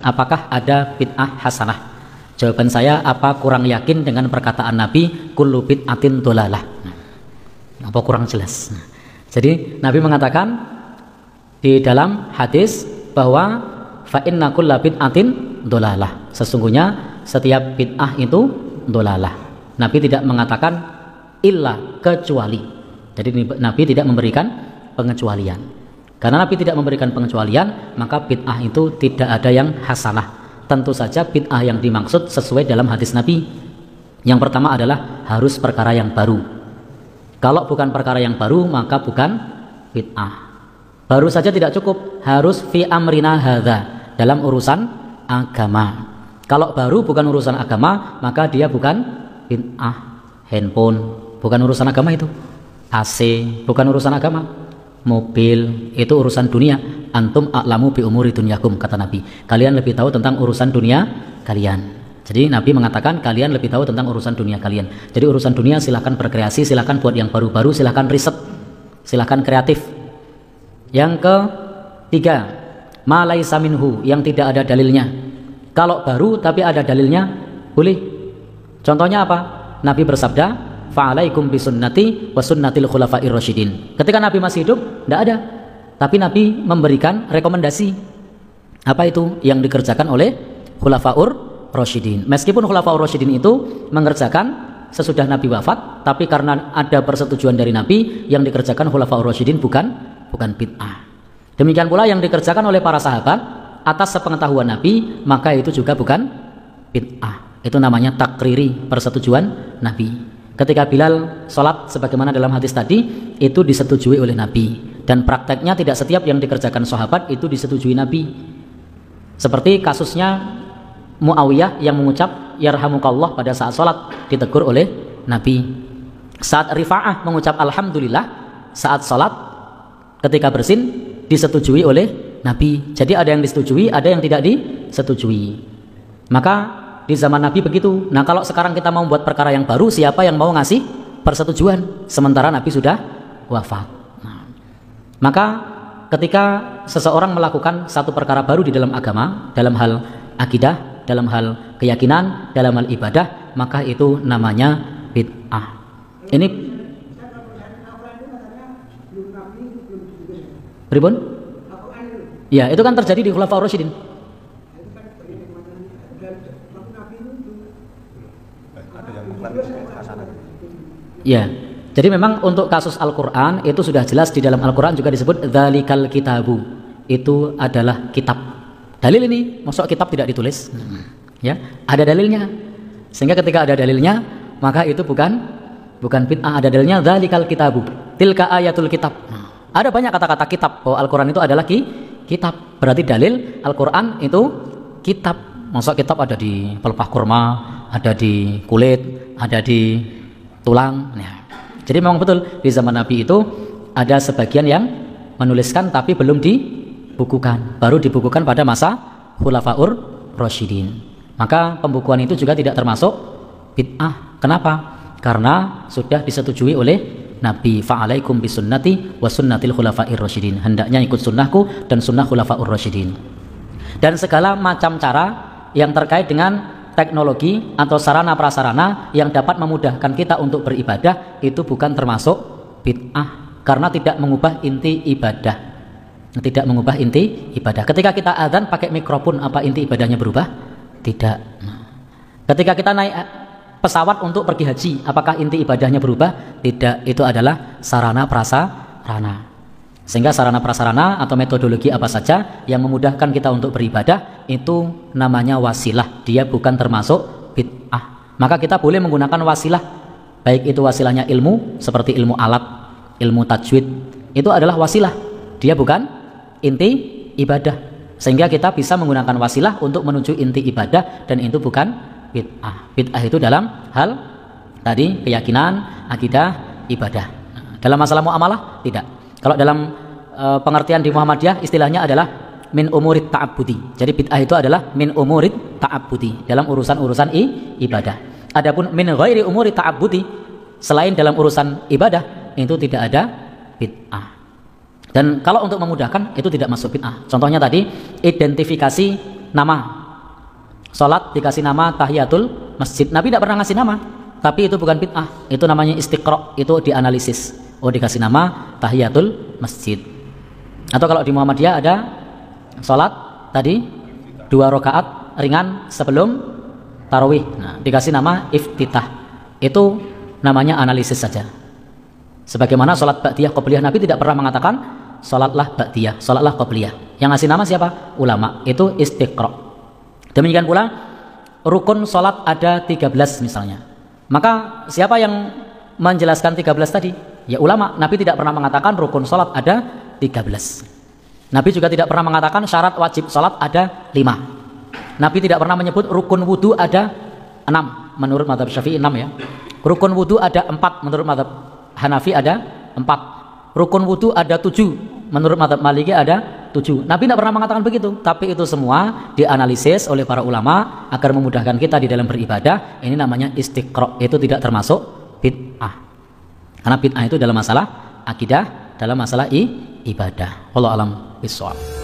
Apakah ada bid'ah hasanah? Jawaban saya apa kurang yakin dengan perkataan Nabi kullu bid'atin dolalah. Nah, apa kurang jelas? Nah, jadi Nabi mengatakan di dalam hadis bahwa fa inna kulla bid'atin dolalah. Sesungguhnya setiap bid'ah itu dolalah. Nabi tidak mengatakan illa kecuali. Jadi Nabi tidak memberikan pengecualian. Karena Nabi tidak memberikan pengecualian, maka bid'ah itu tidak ada yang hasanah. Tentu saja bid'ah yang dimaksud sesuai dalam hadis Nabi. Yang pertama adalah harus perkara yang baru. Kalau bukan perkara yang baru, maka bukan bid'ah. Baru saja tidak cukup, harus fi amrina hadza dalam urusan agama. Kalau baru bukan urusan agama, maka dia bukan bid'ah. Handphone bukan urusan agama itu. AC bukan urusan agama mobil itu urusan dunia antum a'lamu bi umuri dunyakum kata Nabi kalian lebih tahu tentang urusan dunia kalian jadi Nabi mengatakan kalian lebih tahu tentang urusan dunia kalian jadi urusan dunia silahkan berkreasi silahkan buat yang baru-baru silahkan riset silahkan kreatif yang ke tiga malai saminhu yang tidak ada dalilnya kalau baru tapi ada dalilnya boleh contohnya apa Nabi bersabda fa'alaikum sunnati wa sunnatil khulafa'ir rasyidin. Ketika Nabi masih hidup, tidak ada. Tapi Nabi memberikan rekomendasi. Apa itu yang dikerjakan oleh khulafa'ur Rasyidin. Meskipun khulafa'ur Rasyidin itu mengerjakan sesudah Nabi wafat, tapi karena ada persetujuan dari Nabi yang dikerjakan khulafa'ur Rasyidin bukan bukan bid'ah. Demikian pula yang dikerjakan oleh para sahabat atas sepengetahuan Nabi, maka itu juga bukan bid'ah. Itu namanya takriri persetujuan Nabi ketika Bilal sholat sebagaimana dalam hadis tadi itu disetujui oleh Nabi dan prakteknya tidak setiap yang dikerjakan sahabat itu disetujui Nabi seperti kasusnya Muawiyah yang mengucap yarhamukallah pada saat sholat ditegur oleh Nabi saat Rifa'ah mengucap Alhamdulillah saat sholat ketika bersin disetujui oleh Nabi jadi ada yang disetujui ada yang tidak disetujui maka di zaman Nabi begitu. Nah, kalau sekarang kita mau buat perkara yang baru, siapa yang mau ngasih persetujuan? Sementara Nabi sudah wafat. Nah, maka ketika seseorang melakukan satu perkara baru di dalam agama, dalam hal akidah, dalam hal keyakinan, dalam hal ibadah, maka itu namanya bid'ah. Ini Pribun? Ya, itu kan terjadi di Khulafaur Rasyidin. Ya. Jadi memang untuk kasus Al-Qur'an itu sudah jelas di dalam Al-Qur'an juga disebut dalikal kitabu. Itu adalah kitab. Dalil ini masuk kitab tidak ditulis. Hmm. Ya, ada dalilnya. Sehingga ketika ada dalilnya, maka itu bukan bukan bid'ah, ada dalilnya dalikal kitabu. Tilka ayatul kitab. Hmm. Ada banyak kata-kata kitab. Oh, Al-Qur'an itu adalah ki kitab. Berarti dalil Al-Qur'an itu kitab. Masuk kitab ada di pelepah kurma, ada di kulit, ada di tulang. Ya. Jadi memang betul di zaman Nabi itu ada sebagian yang menuliskan tapi belum dibukukan, baru dibukukan pada masa Khulafaur roshidin. Maka pembukuan itu juga tidak termasuk bid'ah. Kenapa? Karena sudah disetujui oleh Nabi fa'alaikum bisunnati wa sunnatil khulafa'ir rasyidin. Hendaknya ikut sunnahku dan sunnah khulafa'ur rasyidin. Dan segala macam cara yang terkait dengan teknologi atau sarana prasarana yang dapat memudahkan kita untuk beribadah itu bukan termasuk bid'ah karena tidak mengubah inti ibadah tidak mengubah inti ibadah ketika kita azan pakai mikrofon apa inti ibadahnya berubah tidak ketika kita naik pesawat untuk pergi haji apakah inti ibadahnya berubah tidak itu adalah sarana prasarana sehingga sarana prasarana atau metodologi apa saja yang memudahkan kita untuk beribadah itu namanya wasilah. Dia bukan termasuk bid'ah. Maka kita boleh menggunakan wasilah. Baik itu wasilahnya ilmu seperti ilmu alat, ilmu tajwid. Itu adalah wasilah. Dia bukan inti ibadah. Sehingga kita bisa menggunakan wasilah untuk menuju inti ibadah dan itu bukan bid'ah. Bid'ah itu dalam hal tadi keyakinan, akidah, ibadah. Dalam masalah muamalah tidak. Kalau dalam uh, pengertian di Muhammadiyah istilahnya adalah min umurit ta'abudi. Jadi bid'ah itu adalah min umurit ta'abudi dalam urusan-urusan i, ibadah. Adapun min ghairi umurit ta'abudi selain dalam urusan ibadah itu tidak ada bid'ah. Dan kalau untuk memudahkan itu tidak masuk bid'ah. Contohnya tadi identifikasi nama. Salat dikasih nama tahiyatul masjid. Nabi tidak pernah ngasih nama, tapi itu bukan bid'ah. Itu namanya istiqra, itu dianalisis oh dikasih nama tahiyatul masjid atau kalau di Muhammadiyah ada sholat tadi dua rakaat ringan sebelum tarawih nah, dikasih nama iftitah itu namanya analisis saja sebagaimana sholat ba'diyah qobliyah Nabi tidak pernah mengatakan sholatlah ba'diyah sholatlah qobliyah yang ngasih nama siapa? ulama itu istiqra demikian pula rukun sholat ada 13 misalnya maka siapa yang menjelaskan 13 tadi? ya ulama Nabi tidak pernah mengatakan rukun salat ada 13 Nabi juga tidak pernah mengatakan syarat wajib salat ada 5 Nabi tidak pernah menyebut rukun wudhu ada 6 menurut madhab syafi'i 6 ya rukun wudhu ada 4 menurut madhab Hanafi ada 4 rukun wudhu ada 7 menurut madhab Maliki ada 7 Nabi tidak pernah mengatakan begitu tapi itu semua dianalisis oleh para ulama agar memudahkan kita di dalam beribadah ini namanya istiqra itu tidak termasuk bid'ah karena bid'ah itu dalam masalah akidah, dalam masalah i, ibadah. Allah alam bisawab.